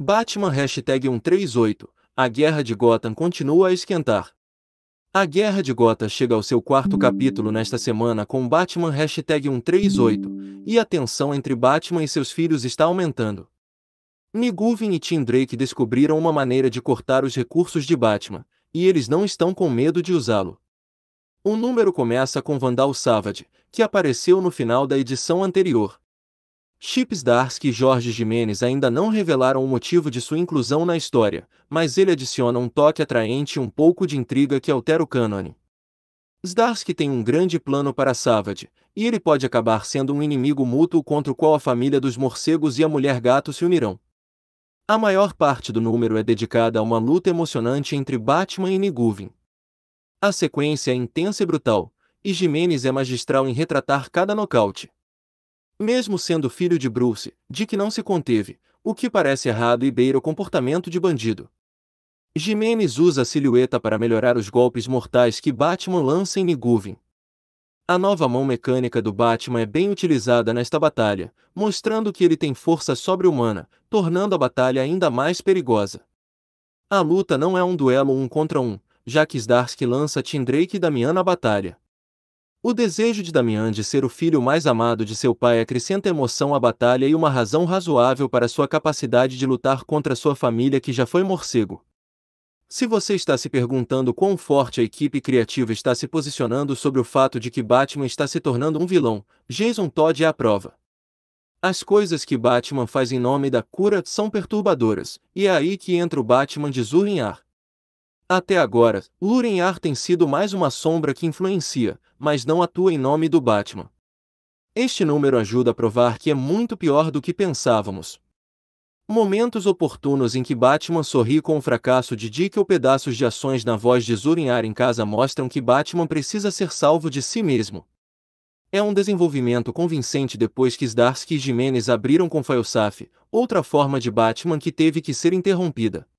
Batman hashtag 138, a guerra de Gotham continua a esquentar. A Guerra de Gotham chega ao seu quarto capítulo nesta semana com Batman hashtag 138, e a tensão entre Batman e seus filhos está aumentando. Miguvin e Tim Drake descobriram uma maneira de cortar os recursos de Batman, e eles não estão com medo de usá-lo. O número começa com Vandal Savage, que apareceu no final da edição anterior, Chips Darsky e Jorge Jimenez ainda não revelaram o motivo de sua inclusão na história, mas ele adiciona um toque atraente e um pouco de intriga que altera o cânone. Zdarsky tem um grande plano para Savage, e ele pode acabar sendo um inimigo mútuo contra o qual a família dos morcegos e a mulher-gato se unirão. A maior parte do número é dedicada a uma luta emocionante entre Batman e Niguvin. A sequência é intensa e brutal, e Jimenez é magistral em retratar cada nocaute mesmo sendo filho de Bruce, de que não se conteve, o que parece errado e beira o comportamento de bandido. Jimenez usa a silhueta para melhorar os golpes mortais que Batman lança em Niguvin. A nova mão mecânica do Batman é bem utilizada nesta batalha, mostrando que ele tem força sobre-humana, tornando a batalha ainda mais perigosa. A luta não é um duelo um contra um, já que Zdarsky lança Tindrake e Damian na batalha. O desejo de Damian de ser o filho mais amado de seu pai acrescenta emoção à batalha e uma razão razoável para sua capacidade de lutar contra sua família que já foi morcego. Se você está se perguntando quão forte a equipe criativa está se posicionando sobre o fato de que Batman está se tornando um vilão, Jason Todd é a prova. As coisas que Batman faz em nome da cura são perturbadoras, e é aí que entra o Batman de Zurrinhar, até agora, Lurenhar tem sido mais uma sombra que influencia, mas não atua em nome do Batman. Este número ajuda a provar que é muito pior do que pensávamos. Momentos oportunos em que Batman sorri com o fracasso de Dick ou pedaços de ações na voz de Zurinhar em casa mostram que Batman precisa ser salvo de si mesmo. É um desenvolvimento convincente depois que Zdarsky e Jimenez abriram com Failsafe, outra forma de Batman que teve que ser interrompida.